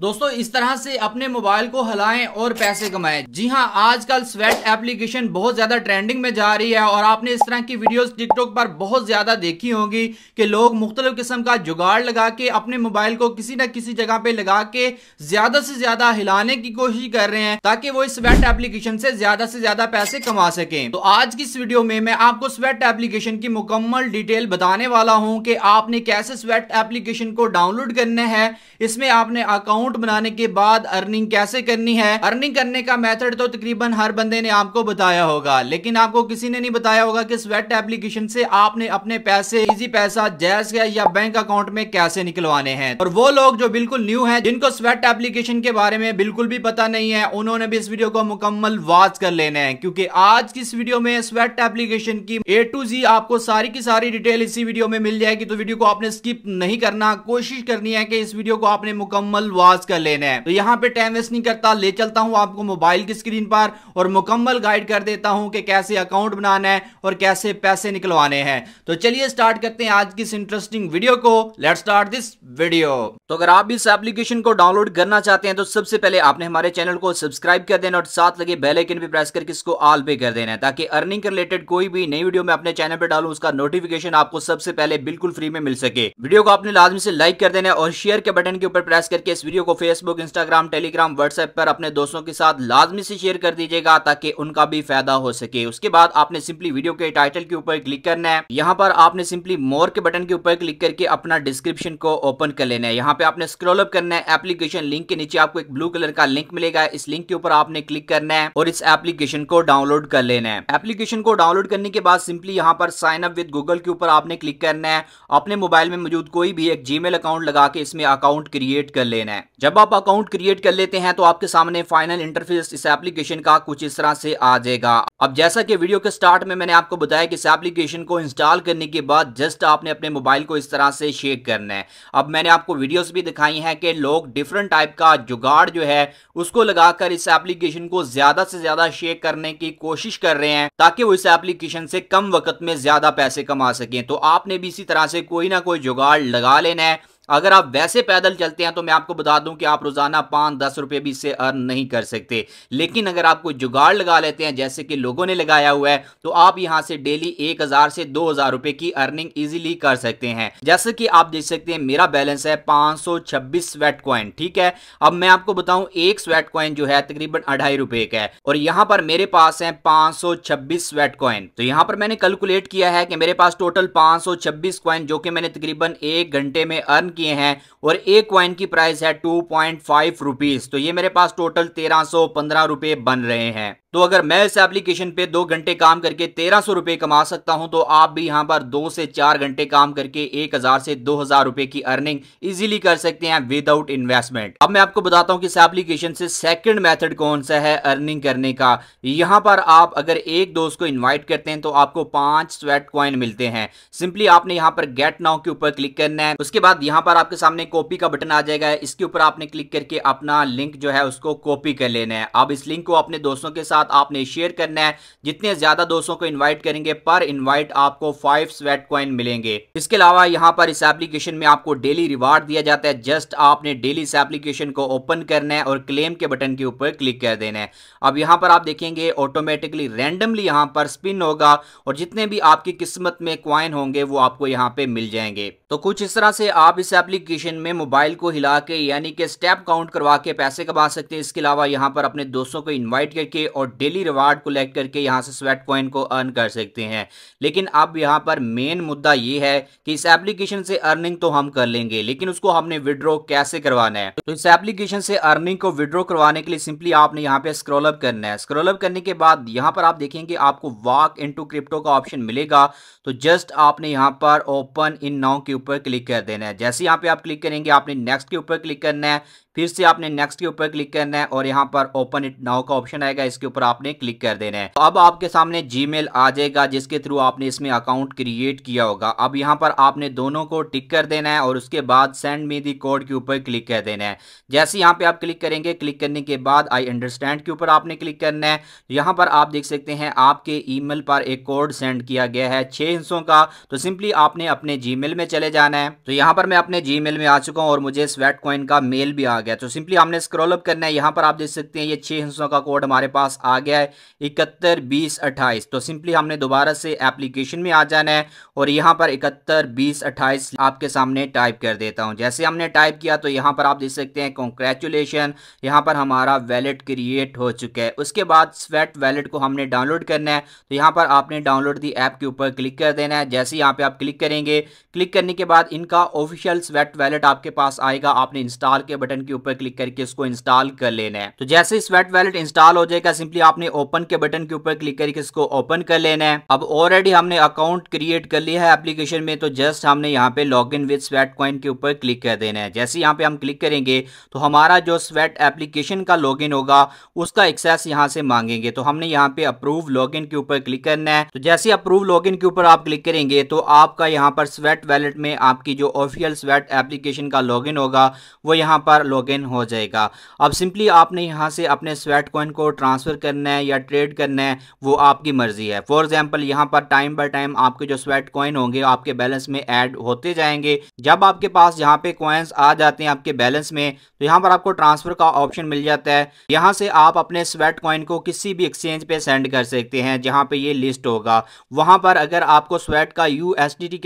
दोस्तों इस तरह से अपने मोबाइल को हलाएं और पैसे कमाएं जी हाँ आजकल स्वेट एप्लीकेशन बहुत ज़्यादा ट्रेंडिंग में जा रही है और आपने इस तरह की वीडियोस टिकटॉक पर बहुत ज़्यादा देखी होगी कि लोग मुख्तलि किस्म का जुगाड़ लगा के अपने मोबाइल को किसी न किसी जगह पे लगा के ज़्यादा से ज़्यादा हिलाने की कोशिश कर रहे हैं ताकि वो इस स्वेट एप्लीकेशन से ज़्यादा से ज़्यादा पैसे कमा सके तो आज की इस वीडियो में मैं आपको स्वेट एप्लीकेशन की मुकम्मल डिटेल बताने वाला हूँ कि आपने कैसे स्वेट एप्लीकेशन को डाउनलोड करना है इसमें आपने अकाउंट अकाउंट बनाने के बाद अर्निंग कैसे करनी है अर्निंग करने का मेथड तो तकरीबन हर बंदे ने आपको बताया होगा लेकिन आपको किसी ने नहीं बताया होगा कि स्वेट एप्लीकेशन से आपने अपने पैसे इजी पैसा जैस गैस या बैंक अकाउंट में कैसे निकलवाने हैं और वो लोग जो बिल्कुल न्यू है जिनको स्वेट एप्लीकेशन के बारे में बिल्कुल भी पता नहीं है उन्होंने भी इस वीडियो को मुकम्मल वाच कर लेना है क्योंकि आज की इस वीडियो में स्वेट एप्लीकेशन की ए टू जी आपको सारी की सारी डिटेल इसी वीडियो में मिल जाएगी तो वीडियो को आपने स्किप नहीं करना कोशिश करनी है कि इस वीडियो को आपने मुकम्मल वाच पास कर लेना है तो यहाँ पे टाइम वेस्ट नहीं करता ले चलता हूँ आपको मोबाइल की स्क्रीन पर और मुकम्मल गाइड कर देता हूँ कि कैसे अकाउंट बनाना है और कैसे पैसे निकलवाने हैं तो चलिए स्टार्ट करते हैं आज की इस इंटरेस्टिंग वीडियो को लेट स्टार्ट दिस वीडियो तो अगर आप भी इस एप्लीकेशन को डाउनलोड करना चाहते हैं तो सबसे पहले आपने हमारे चैनल को सब्सक्राइब कर देना और साथ लगे बेलाइकन भी प्रेस करके इसको ऑल पे कर देना है ताकि अर्निंग के रिलेटेड कोई भी नई वीडियो में अपने चैनल पर डालू उसका नोटिफिकेशन आपको सबसे पहले बिल्कुल फ्री में मिल सके वीडियो को आपने लाजमी से लाइक कर देना और शेयर के बटन के ऊपर प्रेस करके इस वीडियो को फेसबुक इंस्टाग्राम टेलीग्राम व्हाट्सएप पर अपने दोस्तों के साथ लाजमी से शेयर कर दीजिएगा ताकि उनका भी फायदा हो सके उसके बाद आपने सिंपली वीडियो के टाइटल के ऊपर क्लिक करना है यहाँ पर आपने सिंपली मोर के बटन के ऊपर क्लिक करके अपना डिस्क्रिप्शन को ओपन कर लेना है यहाँ पे आपने स्क्रोल अप करना है एप्लीकेशन लिंक के नीचे आपको एक ब्लू कलर का लिंक मिलेगा इस लिंक के ऊपर आपने क्लिक करना है और इस एप्लीकेशन को डाउनलोड कर लेना है एप्लीकेशन को डाउनलोड करने के बाद सिंपली यहाँ पर साइन अप विद गूगल के ऊपर आपने क्लिक करना है अपने मोबाइल में मौजूद कोई भी एक जीमेल अकाउंट लगा के इसमें अकाउंट क्रिएट कर लेना है जब आप अकाउंट क्रिएट कर लेते हैं तो आपके सामने फाइनल इंटरफेस इस एप्लीकेशन का कुछ इस तरह से आ जाएगा अब जैसा कि वीडियो के स्टार्ट में मैंने आपको बताया कि इस एप्लीकेशन को इंस्टॉल करने के बाद जस्ट आपने अपने मोबाइल को इस तरह से शेक करना है अब मैंने आपको वीडियोस भी दिखाई हैं कि लोग डिफरेंट टाइप का जुगाड़ जो है उसको लगाकर इस एप्लीकेशन को ज्यादा से ज्यादा शेक करने की कोशिश कर रहे हैं ताकि वो इस एप्लीकेशन से कम वक्त में ज्यादा पैसे कमा सकें तो आपने भी इसी तरह से कोई ना कोई जुगाड़ लगा लेना है अगर आप वैसे पैदल चलते हैं तो मैं आपको बता दूं कि आप रोज़ाना पाँच दस रुपए भी इससे अर्न नहीं कर सकते लेकिन अगर आप कोई जुगाड़ लगा लेते हैं जैसे कि लोगों ने लगाया हुआ है तो आप यहाँ से डेली एक हज़ार से दो हज़ार रुपए की अर्निंग इजीली कर सकते हैं जैसे कि आप देख सकते हैं मेरा बैलेंस है पाँच सौ छब्बीस स्वेट क्वाइन ठीक है अब मैं आपको बताऊँ एक स्वेट कॉइन जो है तकरीबन अढ़ाई रुपए का है और यहाँ पर मेरे पास है पाँच सौ छब्बीस स्वेट क्वाइन तो यहाँ पर मैंने कैलकुलेट किया है कि मेरे पास टोटल पाँच सौ छब्बीस कॉइन जो कि मैंने तकरीबन एक घंटे में अर्न किए हैं और एक क्वाइन की प्राइस है टू पॉइंट फाइव रुपीज़ तो ये मेरे पास टोटल तेरह सौ पंद्रह रुपए बन रहे हैं तो अगर मैं इस एप्लीकेशन पे दो घंटे काम करके तेरह सौ रुपए कमा सकता हूं तो आप भी यहां पर दो से चार घंटे काम करके एक हजार से दो हजार रुपए की अर्निंग इजीली कर सकते हैं विदाउट इन्वेस्टमेंट अब मैं आपको बताता हूं कि इस एप्लीकेशन से सेकंड मेथड कौन सा है अर्निंग करने का यहां पर आप अगर एक दोस्त को इन्वाइट करते हैं तो आपको पांच स्वेट क्वाइन मिलते हैं सिंपली आपने यहां पर गेट नाउ के ऊपर क्लिक करना है उसके बाद यहां पर आपके सामने कॉपी का बटन आ जाएगा इसके ऊपर आपने क्लिक करके अपना लिंक जो है उसको कॉपी कर लेना है आप इस लिंक को अपने दोस्तों के साथ साथ आपने शेयर करना है जितने ज़्यादा दोस्तों को इनवाइट करेंगे पर इनवाइट आपको फाइव स्वेट कॉइन मिलेंगे इसके अलावा यहाँ पर इस एप्लीकेशन में आपको डेली रिवार्ड दिया जाता है जस्ट आपने डेली इस एप्लीकेशन को ओपन करना है और क्लेम के बटन के ऊपर क्लिक कर देना है अब यहाँ पर आप देखेंगे ऑटोमेटिकली रेंडमली यहाँ पर स्पिन होगा और जितने भी आपकी किस्मत में क्वाइन होंगे वो आपको यहाँ पे मिल जाएंगे तो कुछ इस तरह से आप इस एप्लीकेशन में मोबाइल को हिला के यानी कि स्टेप काउंट करवा के पैसे कमा सकते हैं इसके अलावा यहाँ पर अपने दोस्तों को इनवाइट करके और डेली रिवार्ड कलेक्ट करके यहाँ से स्वेट कॉइन को अर्न कर सकते हैं लेकिन अब यहाँ पर मेन मुद्दा ये है कि इस एप्लीकेशन से अर्निंग तो हम कर लेंगे लेकिन उसको हमने विड्रो कैसे करवाना है तो इस एप्लीकेशन से अर्निंग को विड्रो करवाने के लिए सिंपली आपने यहाँ पे स्क्रॉलअप करना है स्क्रॉलअप करने के बाद यहाँ पर आप देखेंगे आपको वॉक इन क्रिप्टो का ऑप्शन मिलेगा तो जस्ट आपने यहाँ पर ओपन इन नाउ के ऊपर क्लिक कर देना है जैसे यहाँ पे आप क्लिक करेंगे आपने नेक्स्ट के ऊपर क्लिक करना है फिर से आपने नेक्स्ट के ऊपर क्लिक करना है और यहाँ पर ओपन इट नाउ का ऑप्शन आएगा इसके ऊपर आपने क्लिक कर देना है तो अब आपके सामने जीमेल आ जाएगा जिसके थ्रू आपने इसमें अकाउंट क्रिएट किया होगा अब यहाँ पर आपने दोनों को टिक कर देना है और उसके बाद सेंड मी दी कोड के ऊपर क्लिक कर देना है जैसे यहाँ पे आप क्लिक करेंगे क्लिक करने के बाद आई अंडरस्टैंड के ऊपर आपने क्लिक करना है यहाँ पर आप देख सकते हैं आपके ई पर एक कोड सेंड किया गया है छह हिस्सों का तो सिंपली आपने अपने जी में चले जाना है तो यहाँ पर मैं अपने जी में आ चुका हूँ और मुझे स्वेट कॉइन का मेल भी आ गया तो सिंपली हमने स्क्रॉल अप करना है यहाँ पर आप देख सकते हैं ये छह हिस्सों का कोड हमारे पास आ गया है इकहत्तर बीस अट्ठाईस तो सिंपली हमने दोबारा से एप्लीकेशन में आ जाना है और यहाँ पर इकहत्तर बीस अट्ठाईस आपके सामने टाइप कर देता हूँ जैसे हमने टाइप किया तो यहाँ पर आप देख सकते हैं कॉन्ग्रेचुलेशन यहाँ पर हमारा वैलेट क्रिएट हो चुका है उसके बाद स्वेट वैलेट को हमने डाउनलोड करना है तो यहाँ पर आपने डाउनलोड दी ऐप के ऊपर क्लिक कर देना है जैसे यहाँ पर आप क्लिक करेंगे क्लिक करने के बाद इनका ऑफिशियल स्वेट वैलेट आपके पास आएगा आपने इंस्टॉल के बटन के ऊपर क्लिक करके उसको इंस्टॉल कर लेना है तो जैसे स्वेट वैलेट इंस्टॉल हो जाएगा सिंपली सिंपली आपने ओपन के बटन के ऊपर क्लिक करके इसको ओपन कर लेना है अब ऑलरेडी हमने अकाउंट क्रिएट कर लिया है एप्लीकेशन में तो जस्ट हमने यहाँ पे log in with Sweat coin के ऊपर क्लिक कर देना है जैसे यहाँ पे हम क्लिक करेंगे तो हमारा जो स्वेट एप्लीकेशन का लॉग होगा उसका एक्सेस यहाँ से मांगेंगे तो हमने यहाँ पे अप्रूव लॉग के ऊपर क्लिक करना है तो जैसे अप्रूव लॉग के ऊपर आप क्लिक करेंगे तो आपका यहाँ पर स्वेट वैलेट में आपकी जो ऑफिशियल स्वेट एप्लीकेशन का लॉग होगा वो यहाँ पर लॉग हो जाएगा अब सिंपली आपने यहाँ से अपने स्वेट कॉइन को ट्रांसफर करना है या ट्रेड करना है वो आपकी मर्ज़ी है फॉर एग्जाम्पल यहाँ पर टाइम बाई टाइम आपके जो स्वेट कॉइन होंगे आपके बैलेंस में ऐड होते जाएंगे जब आपके पास यहाँ पे कॉइन्स आ जाते हैं आपके बैलेंस में तो यहाँ पर आपको ट्रांसफ़र का ऑप्शन मिल जाता है यहाँ से आप अपने स्वेट कॉइन को किसी भी एक्सचेंज पे सेंड कर सकते हैं जहाँ पे ये लिस्ट होगा वहाँ पर अगर आपको स्वेट का यू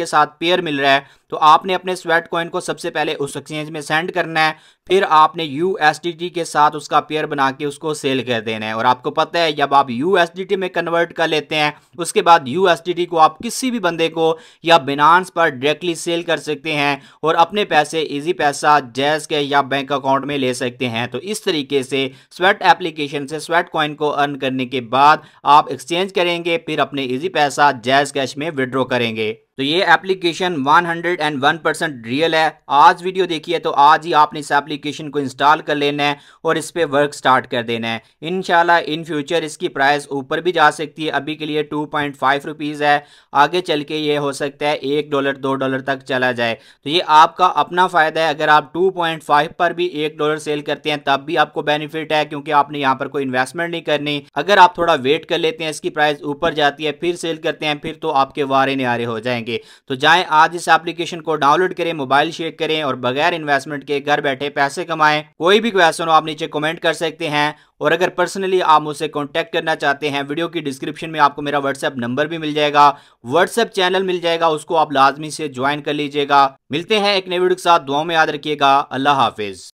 के साथ पेयर मिल रहा है तो आपने अपने स्वेट कॉइन को सबसे पहले उस एक्सचेंज में सेंड करना है फिर आपने यू के साथ उसका पेयर बना के उसको सेल कर देना है और आपको पता है जब आप यू में कन्वर्ट कर लेते हैं उसके बाद यू को आप किसी भी बंदे को या बिनांस पर डायरेक्टली सेल कर सकते हैं और अपने पैसे इजी पैसा जैस के या बैंक अकाउंट में ले सकते हैं तो इस तरीके से स्वेट एप्लीकेशन से स्वेट कॉइन को अर्न करने के बाद आप एक्सचेंज करेंगे फिर अपने इजी पैसा जैस कैश में विड्रॉ करेंगे तो ये एप्लीकेशन 101 परसेंट रियल है आज वीडियो देखी है तो आज ही आपने इस एप्लीकेशन को इंस्टॉल कर लेना है और इस पर वर्क स्टार्ट कर देना है इन इन फ्यूचर इसकी प्राइस ऊपर भी जा सकती है अभी के लिए टू पॉइंट फाइव रुपीज़ है आगे चल के ये हो सकता है एक डॉलर दो डॉलर तक चला जाए तो ये आपका अपना फ़ायदा है अगर आप टू पॉइंट फाइव पर भी एक डॉलर सेल करते हैं तब भी आपको बेनिफिट है क्योंकि आपने यहाँ पर कोई इन्वेस्टमेंट नहीं करनी अगर आप थोड़ा वेट कर लेते हैं इसकी प्राइस ऊपर जाती है फिर सेल करते हैं फिर तो आपके वारे नारे हो जाएंगे करेंगे तो जाएं आज इस एप्लीकेशन को डाउनलोड करें मोबाइल शेयर करें और बगैर इन्वेस्टमेंट के घर बैठे पैसे कमाएं कोई भी क्वेश्चन हो आप नीचे कमेंट कर सकते हैं और अगर पर्सनली आप मुझसे कॉन्टैक्ट करना चाहते हैं वीडियो की डिस्क्रिप्शन में आपको मेरा व्हाट्सएप नंबर भी मिल जाएगा व्हाट्सएप चैनल मिल जाएगा उसको आप लाजमी से ज्वाइन कर लीजिएगा मिलते हैं एक नए वीडियो के साथ दुआ में याद रखिएगा अल्लाह हाफिज़